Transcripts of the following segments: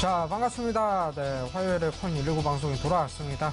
자 반갑습니다. 네, 화요일에 콘1 1 9 방송이 돌아왔습니다.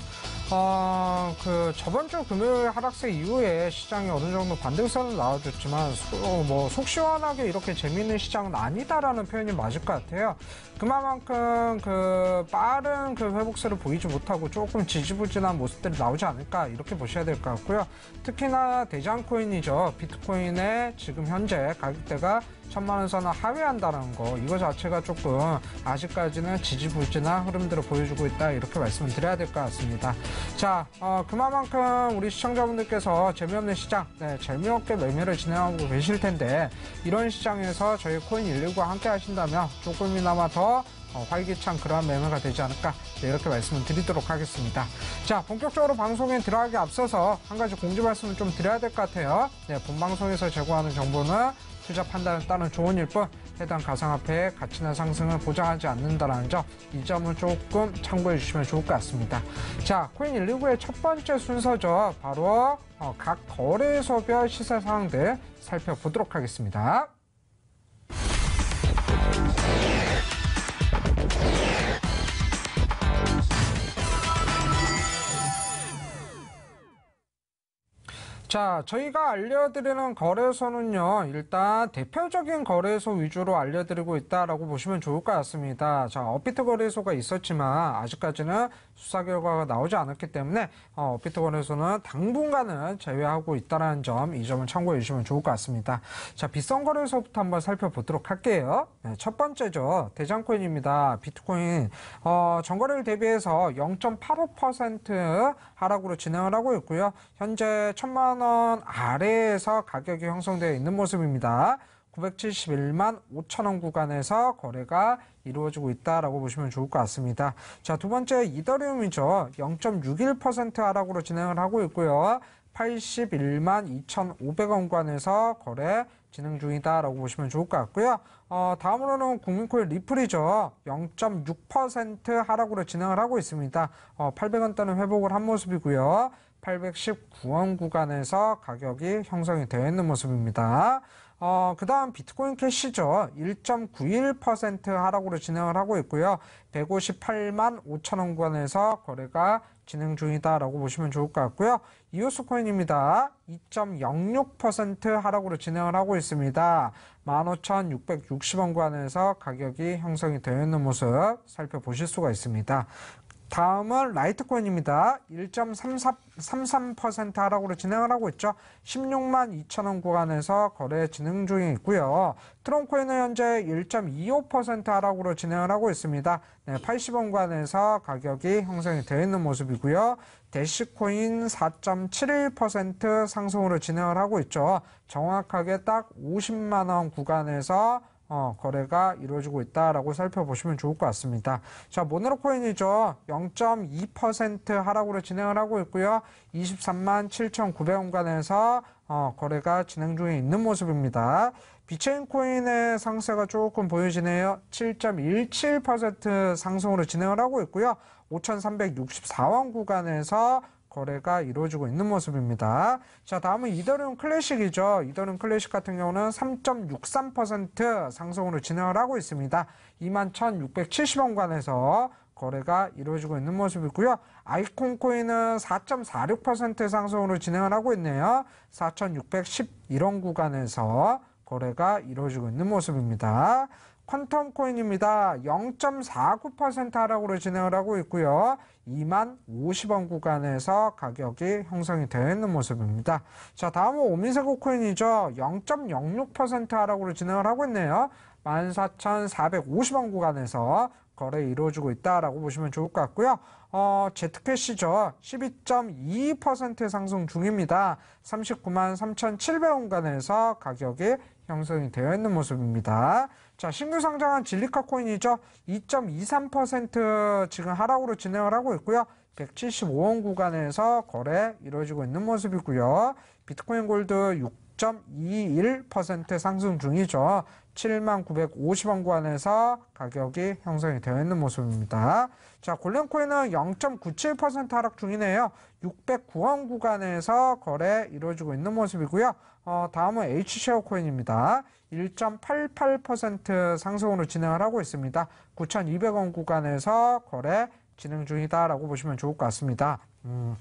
어, 그 저번 주 금요일 하락세 이후에 시장이 어느 정도 반등세을 나와줬지만 어, 뭐속 시원하게 이렇게 재미있는 시장은 아니다라는 표현이 맞을 것 같아요. 그만큼 그 빠른 그 회복세를 보이지 못하고 조금 지지부진한 모습들이 나오지 않을까 이렇게 보셔야 될 것 같고요. 특히나 대장코인이죠. 비트코인의 지금 현재 가격대가 천만 원 선을 하회한다는 거 이거 자체가 조금 아직까지는 지지부진한 흐름들을 보여주고 있다 이렇게 말씀을 드려야 될 것 같습니다. 자 어, 그만큼 우리 시청자분들께서 재미없는 시장 네, 재미없게 매매를 진행하고 계실 텐데 이런 시장에서 저희 코인 119와 함께 하신다면 조금이나마 더 어, 활기찬 그러한 매매가 되지 않을까 네, 이렇게 말씀을 드리도록 하겠습니다. 자 본격적으로 방송에 들어가기 앞서서 한 가지 공지 말씀을 좀 드려야 될 것 같아요. 네, 본 방송에서 제공하는 정보는 투자 판단에 따른 조언일 뿐 해당 가상화폐의 가치나 상승을 보장하지 않는다라는 점 이 점을 조금 참고해 주시면 좋을 것 같습니다. 자, 코인 119의 첫 번째 순서죠. 바로 어, 각 거래소별 시세 상황들 살펴보도록 하겠습니다. 자, 저희가 알려드리는 거래소는요, 일단 대표적인 거래소 위주로 알려드리고 있다라고 보시면 좋을 것 같습니다. 자, 업비트 거래소가 있었지만 아직까지는 수사 결과가 나오지 않았기 때문에 어, 비트코인에서는 당분간은 제외하고 있다는 점, 이 점을 참고해 주시면 좋을 것 같습니다. 자, 비싼 거래소부터 한번 살펴보도록 할게요. 네, 첫 번째죠. 대장코인입니다. 비트코인 어, 전거래를 대비해서 0.85% 하락으로 진행을 하고 있고요. 현재 천만 원 아래에서 가격이 형성되어 있는 모습입니다. 971만 5천 원 구간에서 거래가 이루어지고 있다라고 보시면 좋을 것 같습니다. 자, 두 번째 이더리움이죠. 0.61% 하락으로 진행을 하고 있고요. 81만 2,500원관에서 거래 진행 중이다라고 보시면 좋을 것 같고요. 어, 다음으로는 국민코일 리플이죠. 0.6% 하락으로 진행을 하고 있습니다. 어, 800원대는 회복을 한 모습이고요. 819원 구간에서 가격이 형성이 되어 있는 모습입니다. 어, 그 다음 비트코인 캐시죠. 1.91% 하락으로 진행을 하고 있고요. 158만 5천원 권에서 거래가 진행 중이다라고 보시면 좋을 것 같고요. 이오스 코인입니다. 2.06% 하락으로 진행을 하고 있습니다. 15,660원 관에서 가격이 형성이 되어 있는 모습 살펴보실 수가 있습니다. 다음은 라이트코인입니다. 1.33% 하락으로 진행을 하고 있죠. 16만 2천원 구간에서 거래 진행 중에 있고요. 트론코인은 현재 1.25% 하락으로 진행을 하고 있습니다. 네, 80원 구간에서 가격이 형성이 되어 있는 모습이고요. 대시코인 4.71% 상승으로 진행을 하고 있죠. 정확하게 딱 50만원 구간에서 어, 거래가 이루어지고 있다라고 살펴보시면 좋을 것 같습니다. 자, 모나로 코인이죠. 0.2% 하락으로 진행을 하고 있고요. 23만 7,900원간에서 어, 거래가 진행 중에 있는 모습입니다. 비체인 코인의 상세가 조금 보여지네요. 7.17% 상승으로 진행을 하고 있고요. 5,364원 구간에서 거래가 이루어지고 있는 모습입니다. 자, 다음은 이더리움 클래식이죠. 이더리움 클래식 같은 경우는 3.63% 상승으로 진행을 하고 있습니다. 21,670원관에서 거래가 이루어지고 있는 모습이고요. 아이콘 코인은 4.46% 상승으로 진행을 하고 있네요. 4,611원 구간에서 거래가 이루어지고 있는 모습입니다. 퀀텀 코인입니다. 0.49% 하락으로 진행을 하고 있고요. 2만 50원 구간에서 가격이 형성이 되어 있는 모습입니다. 자, 다음은 오민세고 코인이죠. 0.06% 하락으로 진행을 하고 있네요. 14,450원 구간에서 거래 이루어지고 있다라고 보시면 좋을 것 같고요. 어, 제트캐시죠. 12.2% 상승 중입니다. 3 9 3,700원 간에서 가격이 형성이 되어 있는 모습입니다. 자, 신규 상장한 진리카 코인이죠. 2.23% 지금 하락으로 진행을 하고 있고요. 175원 구간에서 거래 이루어지고 있는 모습이고요. 비트코인 골드 6.21% 상승 중이죠. 79,950원 구간에서 가격이 형성이 되어 있는 모습입니다. 자, 골렘코인은 0.97% 하락 중이네요. 609원 구간에서 거래 이루어지고 있는 모습이고요. 어, 다음은 H쉐어 코인입니다. 1.88% 상승으로 진행을 하고 있습니다. 9,200원 구간에서 거래 진행 중이다라고 보시면 좋을 것 같습니다. 음.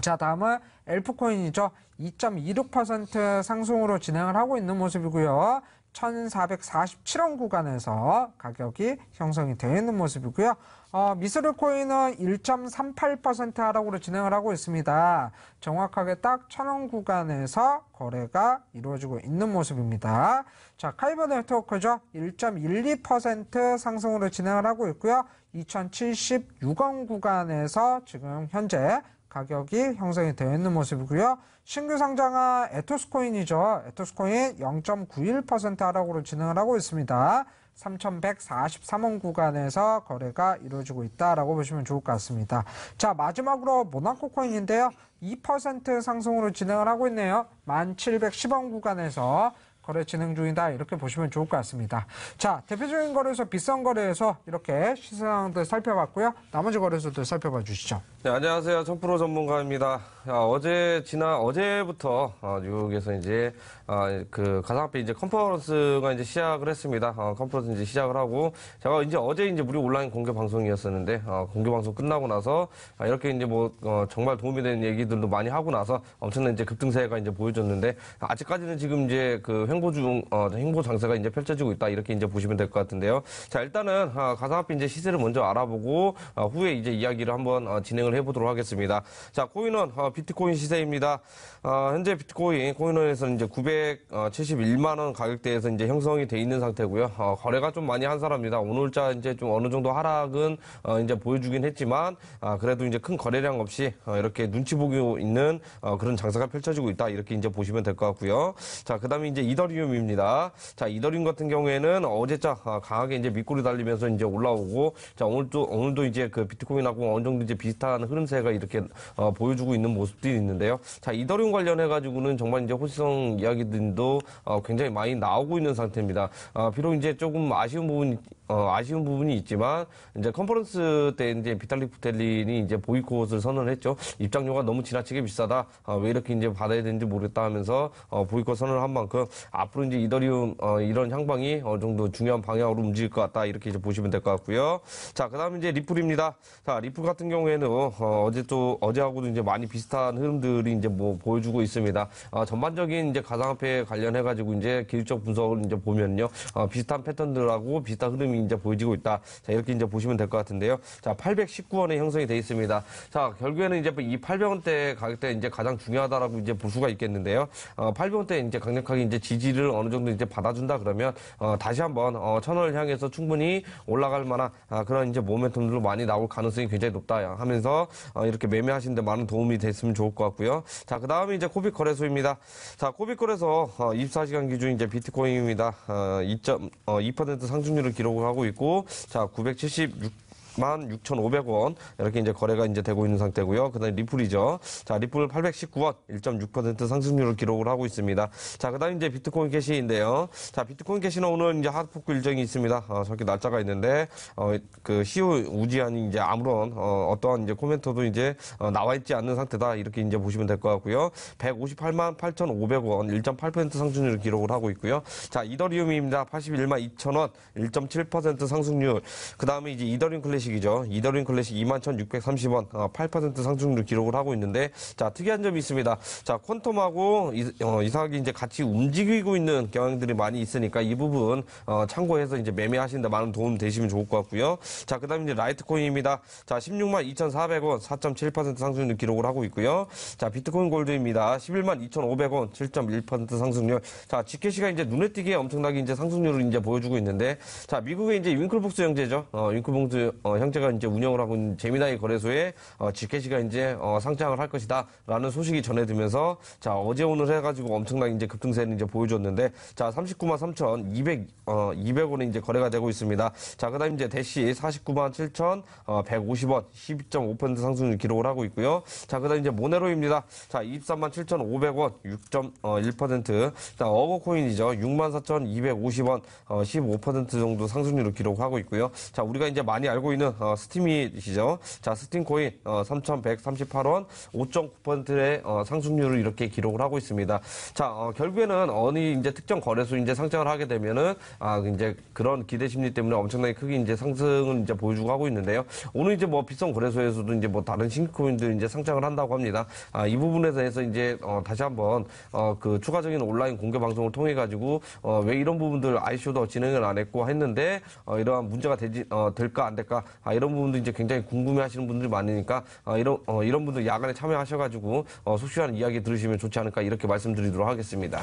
자, 다음은 엘프코인이죠. 2.26% 상승으로 진행을 하고 있는 모습이고요. 1,447원 구간에서 가격이 형성이 되어 있는 모습이고요. 어, 미스르코인은 1.38% 하락으로 진행을 하고 있습니다. 정확하게 딱 천원 구간에서 거래가 이루어지고 있는 모습입니다. 자, 카이버 네트워크죠. 1.12% 상승으로 진행을 하고 있고요. 2076원 구간에서 지금 현재 가격이 형성이 되어 있는 모습이고요. 신규 상장한 에토스코인이죠. 에토스코인 0.91% 하락으로 진행을 하고 있습니다. 3,143원 구간에서 거래가 이루어지고 있다라고 보시면 좋을 것 같습니다. 자, 마지막으로 모나코 코인인데요. 2% 상승으로 진행을 하고 있네요. 1,710원 구간에서 거래 진행 중이다 이렇게 보시면 좋을 것 같습니다. 자 대표적인 거래소 비싼 거래에서 이렇게 시세 상도 살펴봤고요. 나머지 거래소도 살펴봐 주시죠. 네, 안녕하세요. 천프로 전문가입니다. 아, 어제 지난 어제부터 어, 뉴욕에서 이제 아, 그 가상화폐 이제 컨퍼런스가 이제 시작을 했습니다. 어, 컨퍼런스 이제 시작을 하고 제가 이제 어제 이제 무료 온라인 공개 방송이었었는데 어, 공개 방송 끝나고 나서 아, 이렇게 이제 뭐 어, 정말 도움이 되는 얘기들도 많이 하고 나서 엄청난 이제 급등세가 이제 보여줬는데 아직까지는 지금 이제 그 횡보 중 어, 횡보 장세가 이제 펼쳐지고 있다 이렇게 이제 보시면 될 것 같은데요. 자 일단은 아, 가상화폐 이제 시세를 먼저 알아보고 아, 후에 이제 이야기를 한번 아, 진행을 진행을 해보도록 하겠습니다. 자, 코인원 어, 비트코인 시세입니다. 어, 현재 비트코인 코인원에서는 이제 971만 원 가격대에서 이제 형성이 돼 있는 상태고요. 어, 거래가 좀 많이 한 사람입니다. 오늘자 이제 좀 어느 정도 하락은 어, 이제 보여주긴 했지만 아, 그래도 이제 큰 거래량 없이 어, 이렇게 눈치 보고 있는 어, 그런 장사가 펼쳐지고 있다 이렇게 이제 보시면 될 것 같고요. 자, 그다음에 이제 이더리움입니다. 자, 이더리움 같은 경우에는 어제자 아, 강하게 이제 밑꼬리 달리면서 이제 올라오고 자 오늘도 오늘도 이제 그 비트코인하고 어느 정도 이제 비슷한 나가는 흐름새가 이렇게 어, 보여주고 있는 모습들이 있는데요. 자 이더리움 관련해가지고는 정말 이제 호시성 이야기들도 어, 굉장히 많이 나오고 있는 상태입니다. 어, 비록 이제 조금 아쉬운 부분 이 어, 아쉬운 부분이 있지만 이제 컨퍼런스 때 이제 비탈리 부텔린이 이제 보이콧을 선언했죠. 입장료가 너무 지나치게 비싸다. 아, 왜 이렇게 이제 받아야 되는지 모르겠다 하면서 어, 보이콧 선언을 한 만큼 앞으로 이제 이더리움 어, 이런 향방이 어느 정도 중요한 방향으로 움직일 것 같다 이렇게 이제 보시면 될 것 같고요. 자 그다음 이제 리플입니다. 자 리플 같은 경우에는 어, 어제 또 어제하고도 이제 많이 비슷한 흐름들이 이제 뭐 보여주고 있습니다. 어, 전반적인 이제 가상화폐 관련해 가지고 이제 기술적 분석을 이제 보면요, 어, 비슷한 패턴들하고 비슷한 흐름이 이제 보여지고 있다. 자, 이렇게 이제 보시면 될 것 같은데요. 자, 819원에 형성이 돼 있습니다. 자, 결국에는 이제 이 800원대 가격대 이제 가장 중요하다라고 이제 볼 수가 있겠는데요. 어, 800원대 이제 강력하게 이제 지지를 어느 정도 이제 받아준다 그러면 어, 다시 한번 어, 천원을 향해서 충분히 올라갈 만한 아, 그런 이제 모멘텀들로 많이 나올 가능성이 굉장히 높다 하면서 어, 이렇게 매매하시는데 많은 도움이 됐으면 좋을 것 같고요. 자, 그 다음에 이제 코빅 거래소입니다. 자, 코빅 거래소 어, 24시간 기준 이제 비트코인입니다. 어, 2.2% 어, 상승률을 기록을 공부하고 있고 자 976. 16,500원 이렇게 이제 거래가 이제 되고 있는 상태고요. 그다음에 리플이죠. 자, 리플 819원 1.6% 상승률을 기록을 하고 있습니다. 자, 그다음에 이제 비트코인 캐시인데요. 자, 비트코인 캐시는 오늘 이제 하드포크 일정이 있습니다. 어, 저렇게 날짜가 있는데 어, 그 시우 우지한 이제 아무런 어, 떠한 이제 코멘트도 이제 어, 나와 있지 않는 상태다 이렇게 이제 보시면 될 것 같고요. 158만 8,500원 1.8% 상승률을 기록을 하고 있고요. 자, 이더리움입니다. 81만 2,000원 1.7% 상승률. 그다음에 이제 이더리움 클래식 클래식이죠. 이더링 클래식 21,630원 8% 어, 상승률 기록을 하고 있는데 자 특이한 점이 있습니다. 자 퀀텀하고 이, 어, 이상하게 이제 같이 움직이고 있는 경향들이 많이 있으니까 이 부분 어, 참고해서 이제 매매하신다데 많은 도움 되시면 좋을 것 같고요. 자 그다음 이제 라이트코인입니다. 자 16만 2,400원 4.7% 상승률 기록을 하고 있고요. 자 비트코인 골드입니다. 11만 2,500원 7.1% 상승률. 자 지캐시가 이제 눈에 띄게 엄청나게 이제 상승률을 이제 보여주고 있는데 자 미국의 이제 윙클북스 형제죠. 어, 윙클복스 어, 어, 형제가 이제 운영을 하고 있는 재미나이 거래소에 어, 지켓이가 이제 어, 상장을 할 것이다라는 소식이 전해지면서 자 어제 오늘 해가지고 엄청난 이제 급등세는 이제 보여줬는데 자 39만 3천 200 어, 200원에 이제 거래가 되고 있습니다. 자 그다음 이제 대시 49만 7천 어, 150원 12.5% 상승률 기록을 하고 있고요. 자 그다음 이제 모네로입니다. 자 23만 7,500원 6.1%자 어거코인이죠 64,250원 어, 15% 정도 상승률을 기록하고 있고요. 자 우리가 이제 많이 알고 있는 보는 어, 스팀이시죠. 자, 스팀 코인 어, 3,138원 5.9%의 어, 상승률을 이렇게 기록을 하고 있습니다. 자, 어, 결국에는 어느 이제 특정 거래소 이제 상장을 하게 되면은 아 이제 그런 기대 심리 때문에 엄청나게 크게 이제 상승을 이제 보여주고 하고 있는데요. 오늘 이제 뭐 비싼 거래소에서도 이제 뭐 다른 신코인들 이제 상장을 한다고 합니다. 아, 이 부분에 대해서 이제 어, 다시 한번 어, 그 추가적인 온라인 공개 방송을 통해 가지고 어, 왜 이런 부분들 ICO도 진행을 안 했고 했는데 어, 이러한 문제가 되지 어, 될까 안 될까 아, 이런 부분도 이제 굉장히 궁금해하시는 분들이 많으니까 아, 이런 어, 이런 분들 야간에 참여하셔가지고 어, 속시원한 이야기 들으시면 좋지 않을까 이렇게 말씀드리도록 하겠습니다.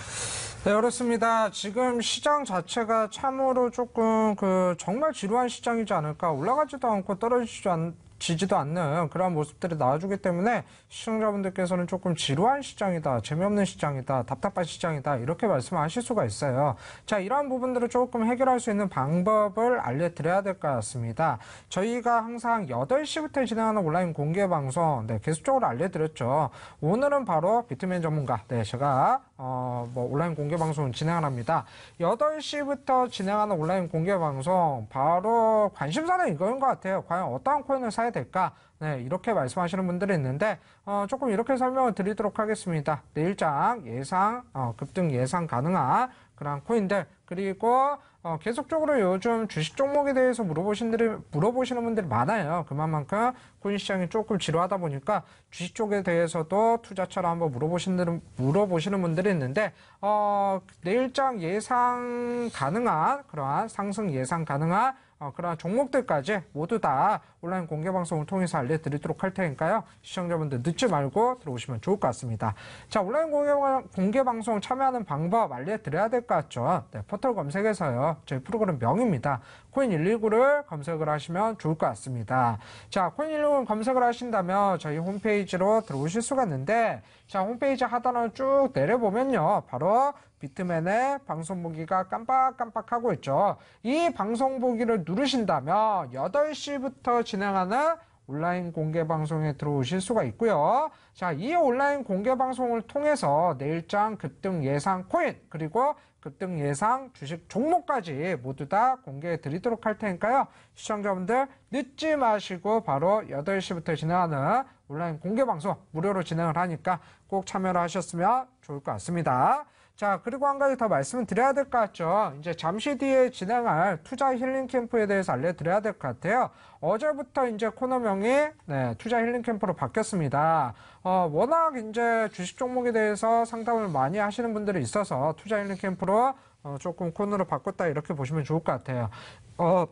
네, 그렇습니다. 지금 시장 자체가 참으로 조금 그 정말 지루한 시장이지 않을까 올라가지도 않고 떨어지지도 않, 지지도 않는 그러한 모습들을 나와주기 때문에 시청자분들께서는 조금 지루한 시장이다, 재미없는 시장이다, 답답한 시장이다 이렇게 말씀하실 수가 있어요. 자, 이러한 부분들을 조금 해결할 수 있는 방법을 알려드려야 될 것 같습니다. 저희가 항상 8시부터 진행하는 온라인 공개 방송 네, 계속적으로 알려드렸죠. 오늘은 바로 비트맨 전문가, 네, 제가 어, 뭐 온라인 공개 방송 을진행 합니다. 8시부터 진행하는 온라인 공개 방송 바로 관심사는 이거인 것 같아요. 과연 어떠한 코인을 사야 될까? 네, 이렇게 말씀하시는 분들이 있는데 어, 조금 이렇게 설명을 드리도록 하겠습니다. 내일장 예상, 어, 급등 예상 가능한 그런 코인들 그리고 어, 계속적으로 요즘 주식 종목에 대해서 물어보신들이, 물어보시는 분들이 많아요. 그만큼 코인시장이 조금 지루하다 보니까 주식 쪽에 대해서도 투자처럼 한번 물어보시는, 물어보시는 분들이 있는데, 어, 내일장 예상 가능한, 그러한 상승 예상 가능한 어, 그러한 종목들까지 모두 다 온라인 공개 방송을 통해서 알려드리도록 할 테니까요. 시청자분들 늦지 말고 들어오시면 좋을 것 같습니다. 자, 온라인 공개, 공개 방송 참여하는 방법 알려드려야 될 것 같죠. 네, 포털 검색에서요. 저희 프로그램 명입니다. 코인119를 검색을 하시면 좋을 것 같습니다. 자, 코인119 검색을 하신다면 저희 홈페이지로 들어오실 수가 있는데 자, 홈페이지 하단을 쭉 내려보면요. 바로 비트맨의 방송 보기가 깜빡깜빡하고 있죠. 이 방송 보기를 누르신다면 8시부터 진행하는 온라인 공개 방송에 들어오실 수가 있고요. 자, 이 온라인 공개 방송을 통해서 내일장 급등 예상 코인 그리고 급등 예상 주식 종목까지 모두 다 공개해 드리도록 할 테니까요. 시청자분들 늦지 마시고 바로 8시부터 진행하는 온라인 공개 방송 무료로 진행을 하니까 꼭 참여를 하셨으면 좋을 것 같습니다. 자, 그리고 한 가지 더 말씀을 드려야 될 것 같죠. 이제 잠시 뒤에 진행할 투자 힐링 캠프에 대해서 알려드려야 될 것 같아요. 어제부터 이제 코너명이 네, 투자 힐링 캠프로 바뀌었습니다. 어, 워낙 이제 주식 종목에 대해서 상담을 많이 하시는 분들이 있어서 투자 힐링 캠프로 어, 조금 코너로 바꿨다 이렇게 보시면 좋을 것 같아요. 어,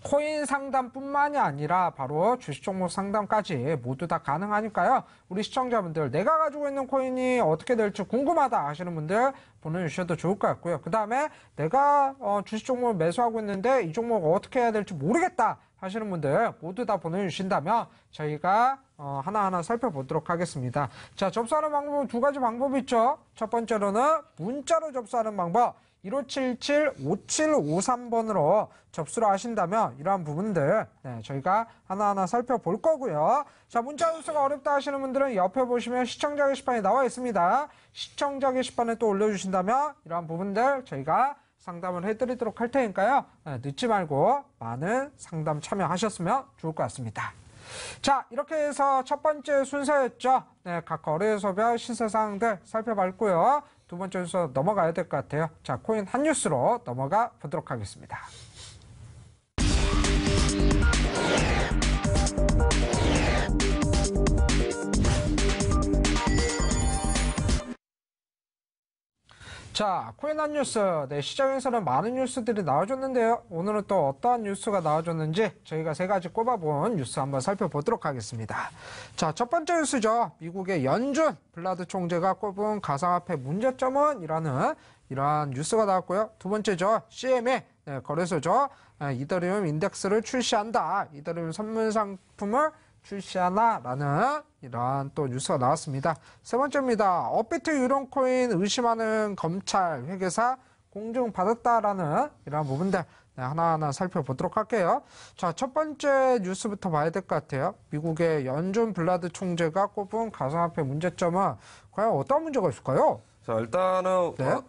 코인 상담뿐만이 아니라 바로 주식 종목 상담까지 모두 다 가능하니까요. 우리 시청자분들 내가 가지고 있는 코인이 어떻게 될지 궁금하다 하시는 분들 보내주셔도 좋을 것 같고요. 그 다음에 내가 어, 주식 종목을 매수하고 있는데 이 종목 어떻게 해야 될지 모르겠다 하시는 분들 모두 다 보내주신다면 저희가 어, 하나하나 살펴보도록 하겠습니다. 자, 접수하는 방법은 두 가지 방법이 있죠. 첫 번째로는 문자로 접수하는 방법. 1577-5753번으로 접수를 하신다면 이러한 부분들 네, 저희가 하나하나 살펴볼 거고요. 자 문자 연수가 어렵다 하시는 분들은 옆에 보시면 시청자 게시판에 나와 있습니다. 시청자 게시판에 또 올려주신다면 이러한 부분들 저희가 상담을 해드리도록 할 테니까요. 네, 늦지 말고 많은 상담 참여하셨으면 좋을 것 같습니다. 자 이렇게 해서 첫 번째 순서였죠. 네, 각 거래소별 신세 사항들 살펴봤고요. 두 번째 순서 넘어가야 될 것 같아요. 자, 코인 한 뉴스로 넘어가 보도록 하겠습니다. 자, 코인한 뉴스. 네, 시장에서는 많은 뉴스들이 나와줬는데요. 오늘은 또 어떠한 뉴스가 나와줬는지 저희가 세 가지 꼽아본 뉴스 한번 살펴보도록 하겠습니다. 자, 첫 번째 뉴스죠. 미국의 연준 블라드 총재가 꼽은 가상화폐 문제점은 이라는 이러한 뉴스가 나왔고요. 두 번째죠. CMA 네, 거래소죠. 네, 이더리움 인덱스를 출시한다. 이더리움 선물 상품을 출시하나라는 이러한 또 뉴스가 나왔습니다. 세 번째입니다. 업비트 유롱코인 의심하는 검찰 회계사 공증 받았다라는 이러한 부분들 네, 하나하나 살펴보도록 할게요. 자, 첫 번째 뉴스부터 봐야 될 것 같아요. 미국의 연준 블라드 총재가 꼽은 가상화폐 문제점은 과연 어떤 문제가 있을까요? 자, 일단은 네? 어,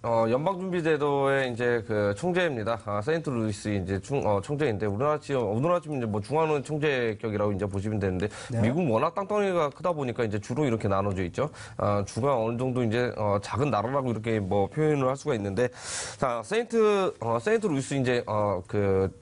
어, 연방준비제도의 이제 그 총재입니다. 아, 세인트루이스 이제 충, 어, 총재인데 우리나라 지금 어, 우리나라 지금 이제 뭐 중앙은 총재격이라고 이제 보시면 되는데 네? 미국 워낙 땅덩이가 크다 보니까 이제 주로 이렇게 나눠져 있죠. 아, 주가 어느 정도 이제 어, 작은 나라라고 이렇게 뭐 표현을 할 수가 있는데 자, 세인트 어, 세인트루이스 이제 어, 그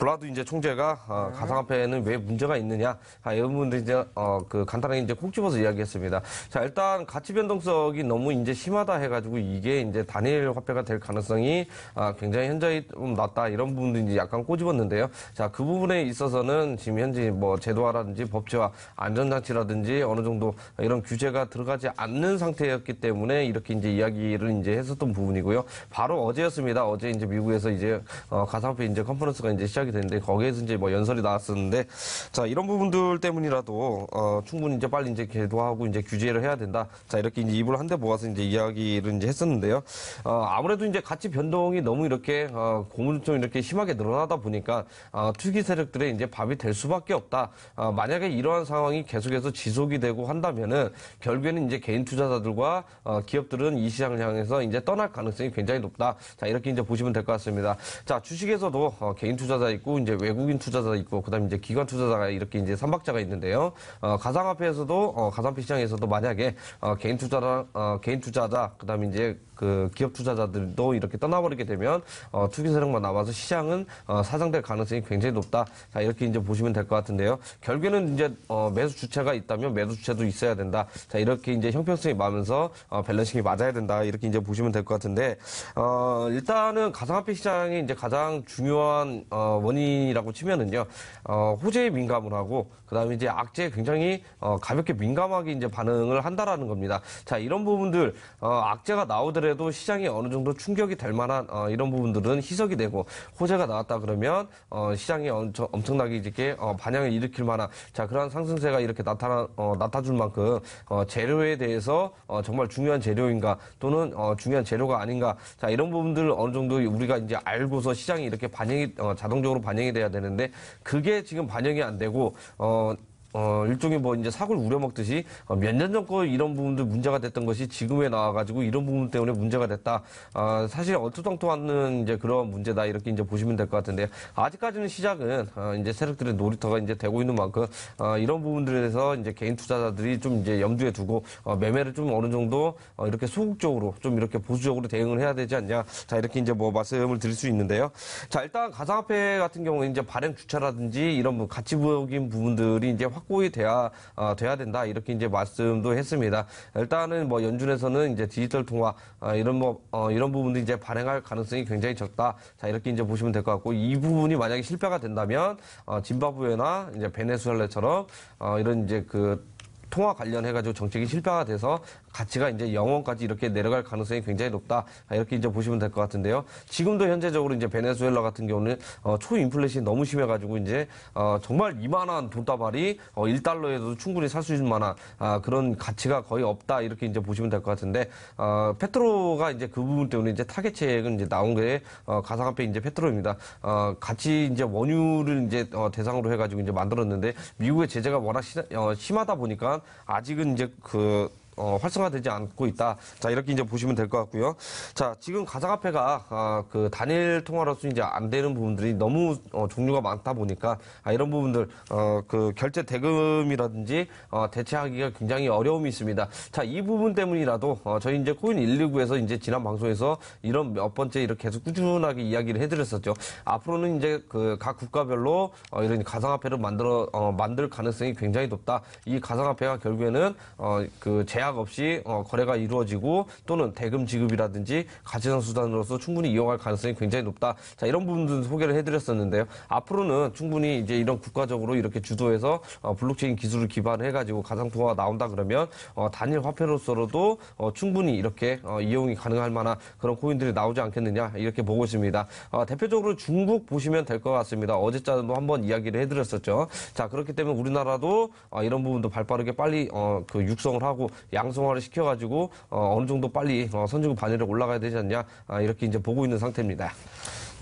블라드 이제 총재가 어, 네. 가상화폐는 에왜 문제가 있느냐 아, 이런 분들 이제 어, 그 간단하게 이제 콕 집어서 이야기했습니다. 자 일단 가치 변동성이 너무 이제 심하다 해가지고 이게 이제 단일 화폐가 될 가능성이 아, 굉장히 현저히 좀 낮다 이런 부분도 이제 약간 꼬집었는데요. 자 그 부분에 있어서는 지금 현재 뭐 제도화라든지 법제화 안전장치라든지 어느 정도 이런 규제가 들어가지 않는 상태였기 때문에 이렇게 이제 이야기를 이제 했었던 부분이고요. 바로 어제였습니다. 어제 이제 미국에서 이제 어, 가상화폐 이제 컨퍼런스가 이제 시작 하게 되는데 거기에서 이제 뭐 연설이 나왔었는데 자 이런 부분들 때문이라도 어, 충분히 이제 빨리 이제 계도하고 이제 규제를 해야 된다. 자 이렇게 이제 입을 한데 모아서 이제 이야기를 이제 했었는데요. 어, 아무래도 이제 가치 변동이 너무 이렇게 어, 고물좀 이렇게 심하게 늘어나다 보니까 어, 투기 세력들의 이제 밥이 될 수밖에 없다. 어, 만약에 이러한 상황이 계속해서 지속이 되고 한다면은 결국에는 이제 개인 투자자들과 어, 기업들은 이 시장을 향해서 이제 떠날 가능성이 굉장히 높다. 자 이렇게 이제 보시면 될 것 같습니다. 자 주식에서도 어, 개인 투자자 있고 이제 외국인 투자자 있고 그다음에 이제 기관 투자자가 이렇게 이제 삼박자가 있는데요. 어, 가상화폐에서도 어, 가상화폐 시장에서도 만약에 어, 개인 투자자 어, 개인 투자자 그다음에 이제 그 기업 투자자들도 이렇게 떠나버리게 되면 어, 투기 세력만 남아서 시장은 어, 사장될 가능성이 굉장히 높다. 자 이렇게 이제 보시면 될 것 같은데요. 결국에는 이제 어, 매수 주체가 있다면 매수 주체도 있어야 된다. 자 이렇게 이제 형평성이 맞으면서 어, 밸런싱이 맞아야 된다. 이렇게 이제 보시면 될 것 같은데 어, 일단은 가상화폐 시장이 이제 가장 중요한 어, 원인이라고 치면은요 어, 호재에 민감을 하고 그다음에 이제 악재에 굉장히 어, 가볍게 민감하게 이제 반응을 한다라는 겁니다. 자 이런 부분들 어, 악재가 나오더라도 그래도 시장이 어느 정도 충격이 될 만한 어, 이런 부분들은 희석이 되고 호재가 나왔다 그러면 어, 시장이 엄청, 엄청나게 이렇게 어, 반향을 일으킬 만한 자 그러한 상승세가 이렇게 나타나 어, 나타줄 만큼 어, 재료에 대해서 어, 정말 중요한 재료인가 또는 어, 중요한 재료가 아닌가 자 이런 부분들을 어느 정도 우리가 이제 알고서 시장이 이렇게 반영이 어, 자동적으로 반영이 돼야 되는데 그게 지금 반영이 안 되고 어, 어, 일종의 뭐 이제 사고를 우려먹듯이 어, 몇년 전 거 이런 부분들 문제가 됐던 것이 지금에 나와가지고 이런 부분 때문에 문제가 됐다. 아, 사실 어투덩투하는 이제 그런 문제다 이렇게 이제 보시면 될 것 같은데 아직까지는 시작은 아, 이제 세력들의 놀이터가 이제 되고 있는 만큼 아, 이런 부분들에 대해서 이제 개인 투자자들이 좀 이제 염두에 두고 어, 매매를 좀 어느 정도 어, 이렇게 소극적으로 좀 이렇게 보수적으로 대응을 해야 되지 않냐. 자 이렇게 이제 뭐 말씀을 드릴 수 있는데요. 자 일단 가상화폐 같은 경우 는 이제 발행 주차라든지 이런 뭐 가치적인 부분들이 이제 확 확보이 돼야 어, 돼야 된다 이렇게 이제 말씀도 했습니다. 일단은 뭐 연준에서는 이제 디지털 통화 어, 이런 뭐 어, 이런 부분도 이제 발행할 가능성이 굉장히 적다. 자 이렇게 이제 보시면 될 것 같고 이 부분이 만약에 실패가 된다면 어, 짐바브웨나 이제 베네수엘라처럼 어, 이런 이제 그 통화 관련해가지고 정책이 실패가 돼서 가치가 이제 영원까지 이렇게 내려갈 가능성이 굉장히 높다. 아, 이렇게 이제 보시면 될 것 같은데요. 지금도 현재적으로 이제 베네수엘라 같은 경우는 어, 초인플레이션이 너무 심해가지고 이제 어, 정말 이만한 돈다발이 어, 1달러에도 충분히 살 수 있는 만한 아, 그런 가치가 거의 없다. 이렇게 이제 보시면 될 것 같은데 어, 페트로가 이제 그 부분 때문에 이제 타겟책은 이제 나온 게 어, 가상화폐 이제 페트로입니다. 어, 같이 이제 원유를 이제 어, 대상으로 해가지고 이제 만들었는데 미국의 제재가 워낙 어, 심하다 보니까 아직은 이제 그 어, 활성화되지 않고 있다. 자 이렇게 이제 보시면 될 것 같고요. 자 지금 가상화폐가 아, 그 단일 통화로서 이제 안 되는 부분들이 너무 어, 종류가 많다 보니까 아, 이런 부분들 어, 그 결제 대금이라든지 어, 대체하기가 굉장히 어려움이 있습니다. 자 이 부분 때문이라도 어, 저희 이제 코인 119에서 이제 지난 방송에서 이런 몇 번째 이렇게 계속 꾸준하게 이야기를 해드렸었죠. 앞으로는 이제 그 각 국가별로 어, 이런 가상화폐를 만들어 어, 만들 가능성이 굉장히 높다. 이 가상화폐가 결국에는 어, 그 제약 제약 없이 어, 거래가 이루어지고 또는 대금 지급이라든지 가치상 수단으로서 충분히 이용할 가능성이 굉장히 높다. 자 이런 부분들 소개를 해드렸었는데요. 앞으로는 충분히 이제 이런 국가적으로 이렇게 주도해서 어, 블록체인 기술을 기반해가지고 가상통화가 나온다 그러면 어, 단일 화폐로서로도 어, 충분히 이렇게 어, 이용이 가능할 만한 그런 코인들이 나오지 않겠느냐 이렇게 보고 있습니다. 어, 대표적으로 중국 보시면 될 것 같습니다. 어제자도 한번 이야기를 해드렸었죠. 자 그렇기 때문에 우리나라도 어, 이런 부분도 발빠르게 빨리 어, 그 육성을 하고 양성화를 시켜가지고 어, 어느 정도 빨리 어, 선진국 반열에 올라가야 되지 않냐 아, 이렇게 이제 보고 있는 상태입니다.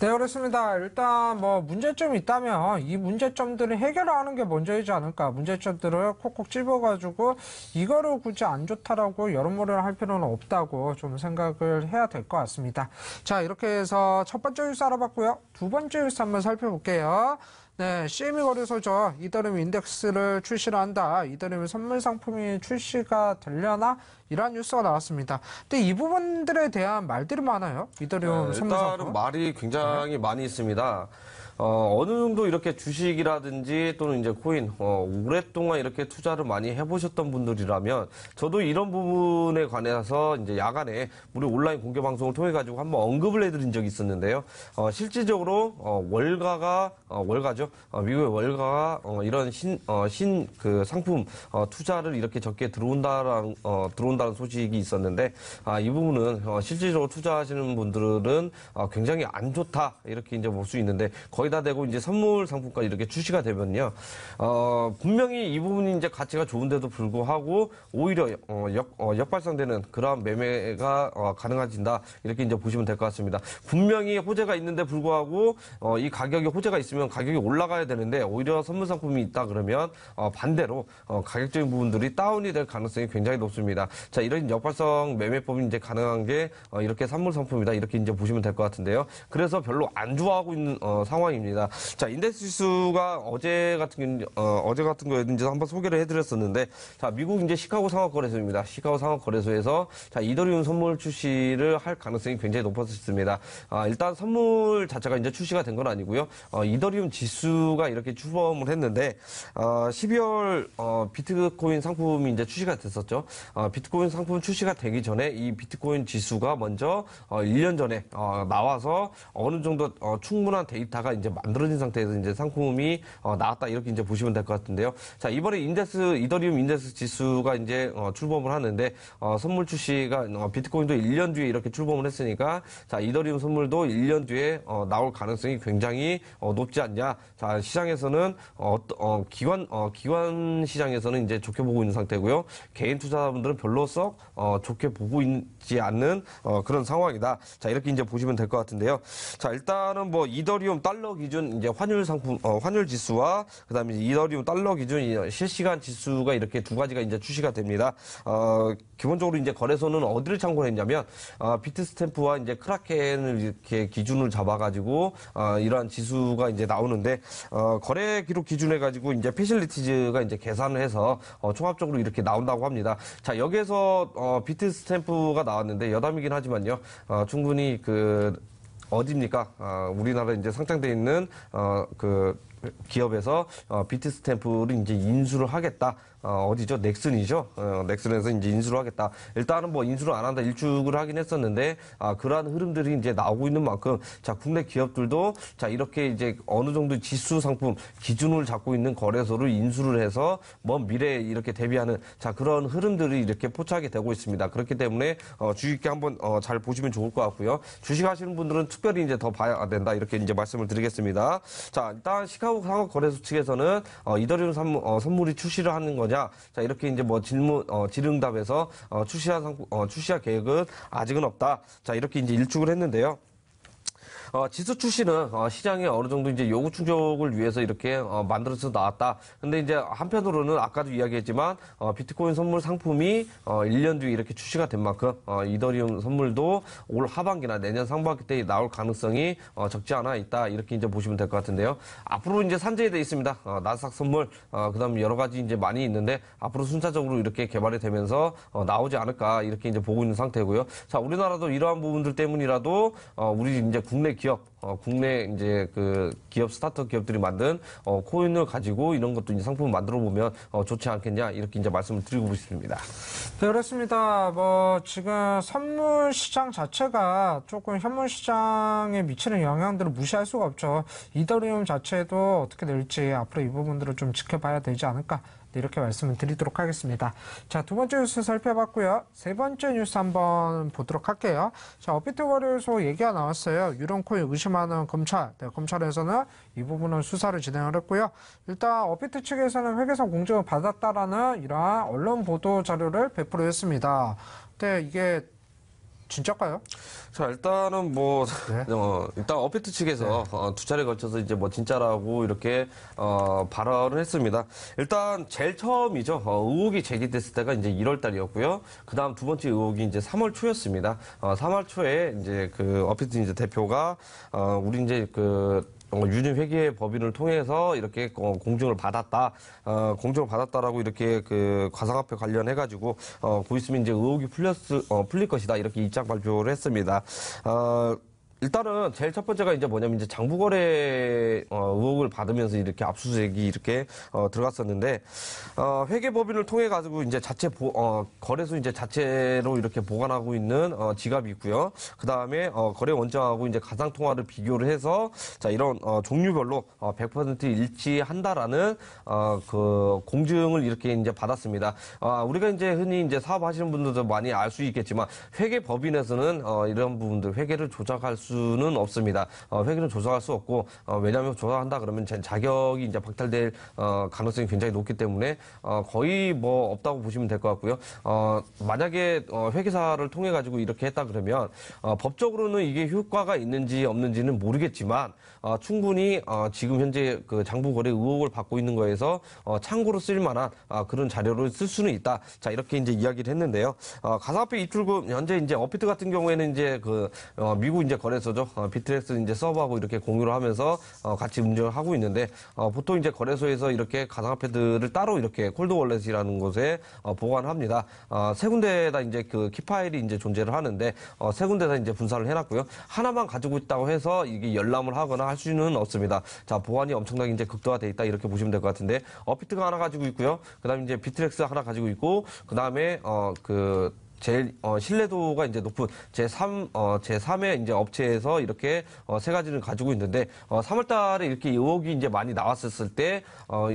네, 그렇습니다. 일단 뭐 문제점이 있다면 이 문제점들을 해결하는 게 먼저이지 않을까. 문제점들을 콕콕 찝어가지고 이거를 굳이 안 좋다라고 여론몰이를 할 필요는 없다고 좀 생각을 해야 될 것 같습니다. 자, 이렇게 해서 첫 번째 뉴스 알아봤고요. 두 번째 뉴스 한번 살펴볼게요. 네, CME 거래소죠. 이더리움 인덱스를 출시를 한다. 이더리움 선물 상품이 출시가 되려나? 이러한 뉴스가 나왔습니다. 근데 이 부분들에 대한 말들이 많아요. 이더리움 네, 선물 상품. 말이 굉장히 네. 많이 있습니다. 어, 어느 정도 이렇게 주식이라든지 또는 이제 코인, 어, 오랫동안 이렇게 투자를 많이 해보셨던 분들이라면 저도 이런 부분에 관해서 이제 야간에 우리 온라인 공개 방송을 통해 가지고 한번 언급을 해드린 적이 있었는데요. 어, 실질적으로 어, 월가가 어, 월가죠. 어, 미국의 월가가 어, 이런 신 어, 신 그 상품 어, 투자를 이렇게 적게 들어온다랑 어, 들어온다는 소식이 있었는데 아, 이 부분은 어, 실질적으로 투자하시는 분들은 어, 굉장히 안 좋다 이렇게 이제 볼 수 있는데 거의 거기다 대고 이제 선물 상품까지 이렇게 출시가 되면요. 어, 분명히 이 부분이 이제 가치가 좋은데도 불구하고 오히려 어, 역, 어, 역발상되는 그러한 매매가 어, 가능해진다. 이렇게 이제 보시면 될 것 같습니다. 분명히 호재가 있는데 불구하고 어, 이 가격이 호재가 있으면 가격이 올라가야 되는데 오히려 선물 상품이 있다 그러면 어, 반대로 어, 가격적인 부분들이 다운이 될 가능성이 굉장히 높습니다. 자, 이런 역발상 매매법이 이제 가능한 게 어, 이렇게 선물 상품이다. 이렇게 이제 보시면 될 것 같은데요. 그래서 별로 안 좋아하고 있는 어, 상황이 상황입니다. 자, 인덱스 지수가 어제 같은 어, 어제 같은 거에 이제 한번 소개를 해드렸었는데, 자, 미국 이제 시카고 상업거래소입니다. 시카고 상업거래소에서 자 이더리움 선물 출시를 할 가능성이 굉장히 높았었습니다. 아, 일단 선물 자체가 이제 출시가 된 건 아니고요. 어, 이더리움 지수가 이렇게 추범을 했는데, 어, 12월 어, 비트코인 상품이 이제 출시가 됐었죠. 어, 비트코인 상품 출시가 되기 전에 이 비트코인 지수가 먼저 어, 1년 전에 어, 나와서 어느 정도 어, 충분한 데이터가 이제 이제 만들어진 상태에서 이제 상품이 어, 나왔다 이렇게 이제 보시면 될 것 같은데요. 자 이번에 인덱스 이더리움 인덱스 지수가 이제 어, 출범을 하는데 어, 선물 출시가 어, 비트코인도 1년 뒤에 이렇게 출범을 했으니까 자 이더리움 선물도 1년 뒤에 어, 나올 가능성이 굉장히 어, 높지 않냐. 자 시장에서는 어, 어, 기관 어, 기관 시장에서는 이제 좋게 보고 있는 상태고요. 개인 투자자분들은 별로 썩 어, 좋게 보고 있지 않는 어, 그런 상황이다. 자 이렇게 이제 보시면 될 것 같은데요. 자 일단은 뭐 이더리움 달러 달러 기준 이제 환율 상품 어, 환율 지수와 그다음에 이더리움 달러 기준 실시간 지수가 이렇게 두 가지가 이제 출시가 됩니다. 어, 기본적으로 이제 거래소는 어디를 참고했냐면 어, 비트스탬프와 이제 크라켄을 이렇게 기준을 잡아가지고 어, 이러한 지수가 이제 나오는데 어, 거래 기록 기준해 가지고 이제 페실리티즈가 이제 계산을 해서 어, 종합적으로 이렇게 나온다고 합니다. 자 여기에서 어, 비트스탬프가 나왔는데 여담이긴 하지만요. 어, 충분히 그 어디입니까? 어, 아, 우리나라 이제 상장돼 있는 어, 그 기업에서 어, 비트 스탬프를 이제 인수를 하겠다. 어, 어디죠? 넥슨이죠. 어, 넥슨에서 이제 인수를 하겠다. 일단은 뭐 인수를 안 한다 일축을 하긴 했었는데 아, 그러한 흐름들이 이제 나오고 있는 만큼 자 국내 기업들도 자 이렇게 이제 어느 정도 지수 상품 기준을 잡고 있는 거래소를 인수를 해서 먼 미래에 이렇게 대비하는 자 그런 흐름들이 이렇게 포착이 되고 있습니다. 그렇기 때문에 어, 주깊게 한번 어, 잘 보시면 좋을 것 같고요. 주식하시는 분들은 특별히 이제 더 봐야 된다 이렇게 이제 말씀을 드리겠습니다. 자 일단 시카고 상업 거래소 측에서는 어, 이더리움 어, 선물이 출시를 하는 거. 거냐? 자, 이렇게 이제 뭐 질문, 어, 질응답에서 어, 출시할 상, 어, 출시할 계획은 아직은 없다. 자, 이렇게 이제 일축을 했는데요. 어, 지수 출시는 어, 시장에 어느 정도 이제 요구 충족을 위해서 이렇게 어, 만들어서 나왔다. 근데 이제 한편으로는 아까도 이야기했지만 어, 비트코인 선물 상품이 어, 1년 뒤에 이렇게 출시가 된 만큼 어, 이더리움 선물도 올 하반기나 내년 상반기 때 나올 가능성이 어, 적지 않아 있다. 이렇게 이제 보시면 될 것 같은데요. 앞으로 이제 산재돼 있습니다. 어, 나스닥 선물, 어, 그다음 여러 가지 이제 많이 있는데 앞으로 순차적으로 이렇게 개발이 되면서 어, 나오지 않을까 이렇게 이제 보고 있는 상태고요. 자, 우리나라도 이러한 부분들 때문이라도 어, 우리 이제 국내 기업, 어, 국내 이제 그 기업 스타트업 기업들이 만든 어, 코인을 가지고 이런 것도 이제 상품을 만들어 보면 어, 좋지 않겠냐 이렇게 이제 말씀을 드리고 싶습니다. 네, 그렇습니다. 뭐 지금 선물 시장 자체가 조금 현물 시장에 미치는 영향들을 무시할 수가 없죠. 이더리움 자체도 어떻게 될지 앞으로 이 부분들을 좀 지켜봐야 되지 않을까 네, 이렇게 말씀을 드리도록 하겠습니다. 자, 두 번째 뉴스 살펴봤고요. 세 번째 뉴스 한번 보도록 할게요. 자, 어피트 월요일소 얘기가 나왔어요. 유론코인 의심하는 검찰. 네, 검찰에서는 이 부분은 수사를 진행을 했고요. 일단 어피트 측에서는 회계상 공증을 받았다라는 이러한 언론 보도 자료를 배포를 했습니다. 근데 네, 이게 진짜일까요? 자 일단은 뭐 네. 어, 일단 어피트 측에서 네. 어, 두 차례 걸쳐서 이제 뭐 진짜라고 이렇게 어, 발언을 했습니다. 일단 제일 처음이죠. 어, 의혹이 제기됐을 때가 이제 1월 달이었고요. 그다음 두 번째 의혹이 이제 3월 초였습니다. 어, 3월 초에 이제 그 어피트 이제 대표가 어, 우리 이제 그 유진 회계 법인을 통해서 이렇게 어, 공증을 받았다, 어, 공증을 받았다라고 이렇게 그과상화폐 관련해 가지고 어, 곧 있으면 이제 의혹이 풀렸 어, 풀릴 것이다 이렇게 입장 발표를 했습니다. 어, 일단은 제일 첫 번째가 이제 뭐냐면 이제 장부거래 어, 의혹을 받으면서 이렇게 압수수색이 이렇게 어, 들어갔었는데 어, 회계법인을 통해 가지고 이제 자체 보, 어, 거래소 이제 자체로 이렇게 보관하고 있는 어, 지갑이 있고요. 그 다음에 어, 거래 원장하고 이제 가상 통화를 비교를 해서 자 이런 어, 종류별로 어, 100% 일치한다라는 어, 그 공증을 이렇게 이제 받았습니다. 어, 우리가 이제 흔히 이제 사업하시는 분들도 많이 알 수 있겠지만 회계법인에서는 어, 이런 부분들 회계를 조작할 수 수는 없습니다. 어, 회계를 조사할 수 없고 어, 왜냐하면 조사한다 그러면 자격이 이제 박탈될 어, 가능성이 굉장히 높기 때문에 어, 거의 뭐 없다고 보시면 될 것 같고요. 어, 만약에 어, 회계사를 통해 가지고 이렇게 했다 그러면 어, 법적으로는 이게 효과가 있는지 없는지는 모르겠지만 어, 충분히 어, 지금 현재 그 장부 거래 의혹을 받고 있는 거에서 어, 참고로 쓸만한 아, 그런 자료를 쓸 수는 있다. 자 이렇게 이제 이야기를 했는데요. 어, 가상화폐 입출금 현재 이제 어피트 같은 경우에는 이제 그 어, 미국 이제 거래 거래소죠. 어, 비트렉스 이제 서버하고 이렇게 공유를 하면서 어, 같이 운영을 하고 있는데 어, 보통 이제 거래소에서 이렇게 가상화폐들을 따로 이렇게 콜드월렛이라는 곳에 어, 보관합니다. 어, 세 군데다 이제 그 키파일이 이제 존재를 하는데 어, 세 군데다 이제 분사를 해놨고요. 하나만 가지고 있다고 해서 이게 열람을 하거나 할 수는 없습니다. 자 보안이 엄청나게 이제 극도화돼 있다 이렇게 보시면 될 것 같은데 어피트가 하나 가지고 있고요. 그다음에 이제 비트렉스 하나 가지고 있고 그다음에 어그 제일 어, 신뢰도가 이제 높은 제3 어, 제3의 이제 업체에서 이렇게 어, 세 가지를 가지고 있는데 어, 3월 달에 이렇게 의혹이 이제 많이 나왔었을 때 어,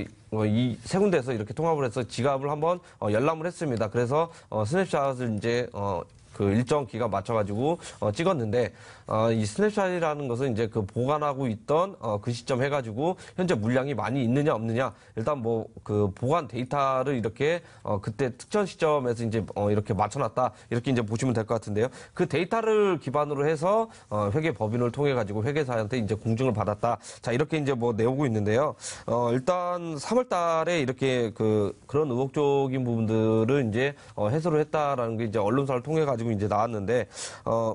이세 어, 군데에서 이렇게 통합을 해서 지갑을 한번 어, 열람을 했습니다. 그래서 어, 스냅샷을 이제 어, 그 일정 기간 맞춰 가지고 어, 찍었는데 어, 이 스냅샷이라는 것은 이제 그 보관하고 있던 어, 그 시점 해가지고 현재 물량이 많이 있느냐 없느냐 일단 뭐 그 보관 데이터를 이렇게 어, 그때 특정 시점에서 이제 어, 이렇게 맞춰놨다 이렇게 이제 보시면 될 것 같은데요. 그 데이터를 기반으로 해서 어, 회계 법인을 통해 가지고 회계사한테 이제 공증을 받았다. 자 이렇게 이제 뭐 내오고 있는데요. 어, 일단 3월달에 이렇게 그 그런 의혹적인 부분들을 이제 어, 해소를 했다라는 게 이제 언론사를 통해 가지고 이제 나왔는데 어.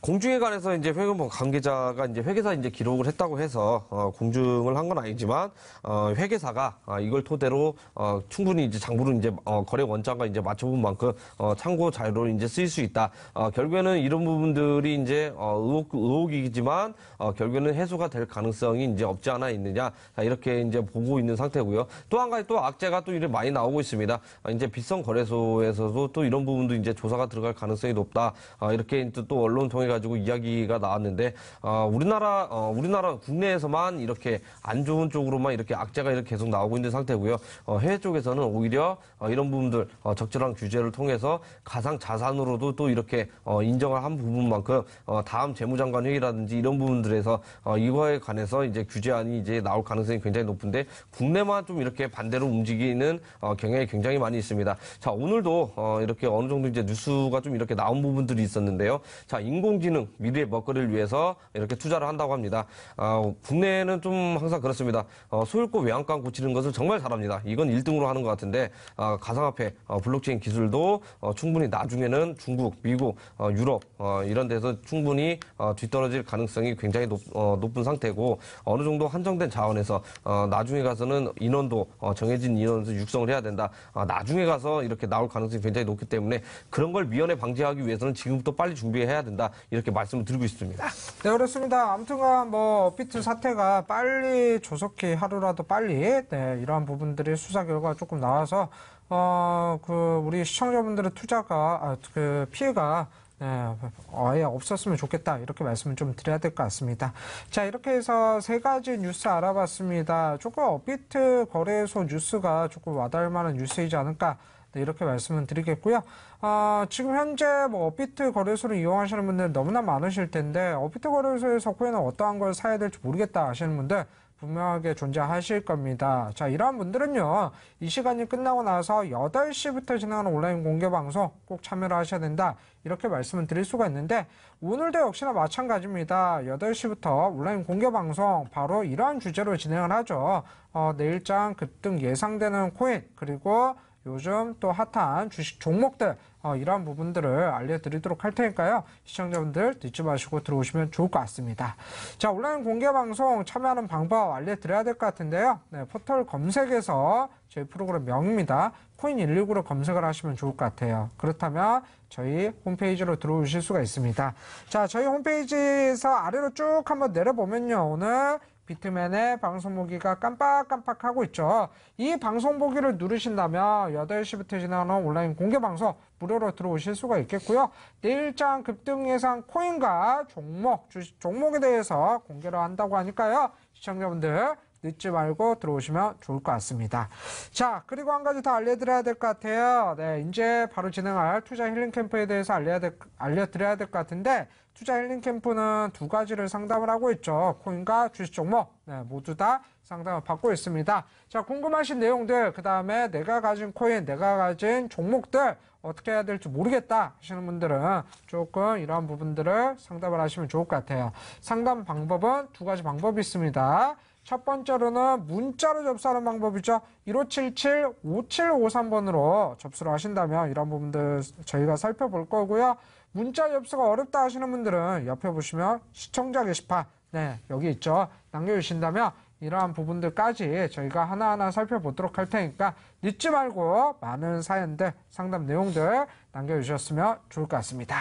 공중에 관해서 이제 회계부 관계자가 이제 회계사 이제 기록을 했다고 해서 어, 공중을 한 건 아니지만 어, 회계사가 아, 이걸 토대로 어, 충분히 이제 장부를 이제 어, 거래 원장과 이제 맞춰본 만큼 어, 참고 자료로 이제 쓰일 수 있다. 어, 결국에는 이런 부분들이 이제 어, 의혹 의혹이지만 어, 결국에는 해소가 될 가능성이 이제 없지 않아 있느냐 자, 이렇게 이제 보고 있는 상태고요. 또 한 가지 또 악재가 또 이래 많이 나오고 있습니다. 아, 이제 빗성 거래소에서도 또 이런 부분도 이제 조사가 들어갈 가능성이 높다. 아, 이렇게 또, 또 언론 통해 관련해가지고 이야기가 나왔는데 어, 우리나라 어, 우리나라 국내에서만 이렇게 안 좋은 쪽으로만 이렇게 악재가 이렇게 계속 나오고 있는 상태고요. 어, 해외 쪽에서는 오히려 어, 이런 부분들 어, 적절한 규제를 통해서 가상 자산으로도 또 이렇게 어, 인정을 한 부분만큼 어, 다음 재무장관 회의라든지 이런 부분들에서 어, 이거에 관해서 이제 규제안이 이제 나올 가능성이 굉장히 높은데 국내만 좀 이렇게 반대로 움직이는 어, 경향이 굉장히 많이 있습니다. 자 오늘도 어, 이렇게 어느 정도 이제 뉴스가 좀 이렇게 나온 부분들이 있었는데요. 자 인공 인공지능 미래 의 먹거리를 위해서 이렇게 투자를 한다고 합니다. 어, 아, 국내는좀 항상 그렇습니다. 어, 소유권 외양간 고치는 것을 정말 잘합니다. 이건 1등으로 하는 것 같은데 어, 가상화폐 어, 블록체인 기술도 어, 충분히 나중에는 중국, 미국, 어, 유럽 어, 이런 데서 충분히 어, 뒤떨어질 가능성이 굉장히 높, 어, 높은 상태고 어느 정도 한정된 자원에서 어, 나중에 가서는 인원도 어, 정해진 인원에서 육성을 해야 된다. 어, 나중에 가서 이렇게 나올 가능성이 굉장히 높기 때문에 그런 걸 미연에 방지하기 위해서는 지금부터 빨리 준비해야 된다. 이렇게 말씀을 드리고 있습니다. 네, 그렇습니다. 아무튼간 뭐업트 사태가 빨리 조속히 하루라도 빨리 네, 이러한 부분들이 수사 결과 조금 나와서 어 그 우리 시청자분들의 투자가 아, 그 피해가 네, 아예 없었으면 좋겠다 이렇게 말씀을 좀 드려야 될 것 같습니다. 자 이렇게 해서 세 가지 뉴스 알아봤습니다. 조금 업비트 거래소 뉴스가 조금 와닿을 만한 뉴스이지 않을까 네, 이렇게 말씀을 드리겠고요. 아, 지금 현재 뭐 업비트 거래소를 이용하시는 분들 너무나 많으실 텐데 업비트 거래소에서 코인은 어떠한 걸 사야 될지 모르겠다 하시는 분들 분명하게 존재하실 겁니다. 자, 이러한 분들은요, 이 시간이 끝나고 나서 8시부터 진행하는 온라인 공개 방송 꼭 참여를 하셔야 된다. 이렇게 말씀을 드릴 수가 있는데, 오늘도 역시나 마찬가지입니다. 8시부터 온라인 공개 방송 바로 이러한 주제로 진행을 하죠. 어, 내일장 급등 예상되는 코인, 그리고 요즘 또 핫한 주식 종목들 어, 이러한 부분들을 알려드리도록 할 테니까요. 시청자분들 잊지 마시고 들어오시면 좋을 것 같습니다. 자, 온라인 공개 방송 참여하는 방법 알려드려야 될 것 같은데요. 네, 포털 검색에서 저희 프로그램 명입니다. 코인119로 검색을 하시면 좋을 것 같아요. 그렇다면 저희 홈페이지로 들어오실 수가 있습니다. 자, 저희 홈페이지에서 아래로 쭉 한번 내려보면요. 오늘 비트맨의 방송 보기가 깜빡깜빡 하고 있죠. 이 방송 보기를 누르신다면 8시부터 진행하는 온라인 공개 방송 무료로 들어오실 수가 있겠고요. 내일장 급등 예상 코인과 종목, 주식 종목에 대해서 공개를 한다고 하니까요. 시청자분들 늦지 말고 들어오시면 좋을 것 같습니다. 자, 그리고 한 가지 더 알려드려야 될 것 같아요. 네, 이제 바로 진행할 투자 힐링 캠프에 대해서 알려 알려드려야 될 것 같은데, 투자 힐링 캠프는 두 가지를 상담을 하고 있죠. 코인과 주식 종목 네, 모두 다 상담을 받고 있습니다. 자 궁금하신 내용들 그 다음에 내가 가진 코인, 내가 가진 종목들 어떻게 해야 될지 모르겠다 하시는 분들은 조금 이러한 부분들을 상담을 하시면 좋을 것 같아요. 상담 방법은 두 가지 방법이 있습니다. 첫 번째로는 문자로 접수하는 방법이죠. 1577-5753번으로 접수를 하신다면 이런 부분들 저희가 살펴볼 거고요. 문자 접수가 어렵다 하시는 분들은 옆에 보시면 시청자 게시판 네 여기 있죠. 남겨주신다면 이러한 부분들까지 저희가 하나하나 살펴보도록 할 테니까 잊지 말고 많은 사연들, 상담 내용들 남겨주셨으면 좋을 것 같습니다.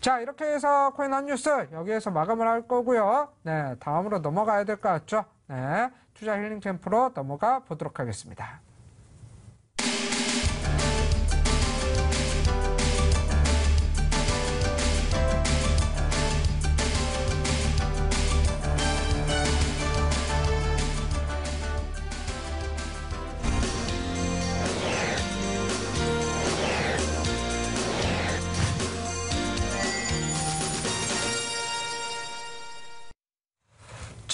자, 이렇게 해서 코인 한뉴스 여기에서 마감을 할 거고요. 네, 다음으로 넘어가야 될 것 같죠? 네, 투자 힐링 캠프로 넘어가 보도록 하겠습니다.